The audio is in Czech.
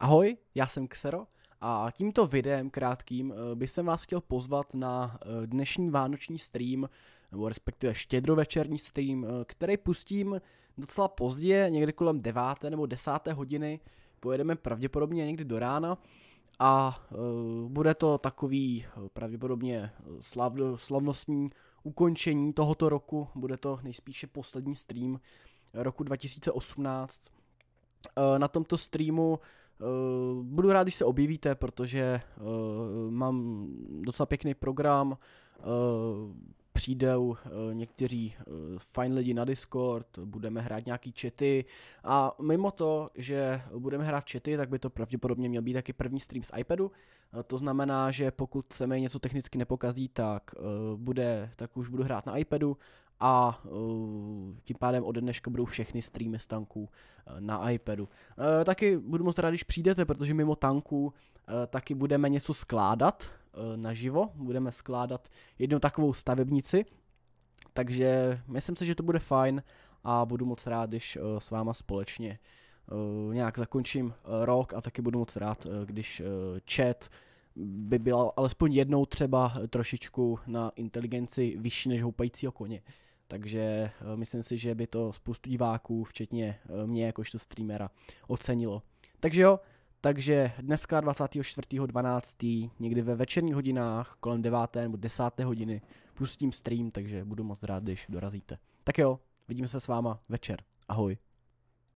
Ahoj, já jsem Xero a tímto videem krátkým eh, bych jsem vás chtěl pozvat na eh, dnešní vánoční stream, nebo respektive štědrovečerní stream, eh, který pustím docela pozdě, někde kolem 9. nebo 10. hodiny, pojedeme pravděpodobně někdy do rána a bude to takový pravděpodobně slavnostní ukončení tohoto roku, bude to nejspíše poslední stream roku 2018. Na tomto streamu Uh, budu rád, když se objevíte, protože uh, mám docela pěkný program. Uh, přijdou eh, někteří eh, fajn lidi na Discord, budeme hrát nějaký chaty a mimo to, že budeme hrát chaty, tak by to pravděpodobně měl být taky první stream z iPadu, eh, to znamená, že pokud se mi něco technicky nepokazí, tak, bude, tak už budu hrát na iPadu a tím pádem ode dneška budou všechny streamy z tanků na iPadu. taky budu moc rád, když přijdete, protože mimo tanků taky budeme něco skládat, Eh, naživo. Budeme skládat jednu takovou stavebnici, takže myslím si, že to bude fajn a budu moc rád, když eh, s váma společně eh, nějak zakončím rok a taky budu moc rád, když chat by byl alespoň jednou třeba trošičku na inteligenci vyšší než houpajícího koně. Takže myslím si, že by to spoustu diváků, včetně mě jakožto streamera, ocenilo. Takže jo, takže dneska 24.12. někdy ve večerních hodinách kolem 9. nebo 10. hodiny pustím stream, takže budu moc rád, když dorazíte. Tak jo, vidíme se s váma večer. Ahoj.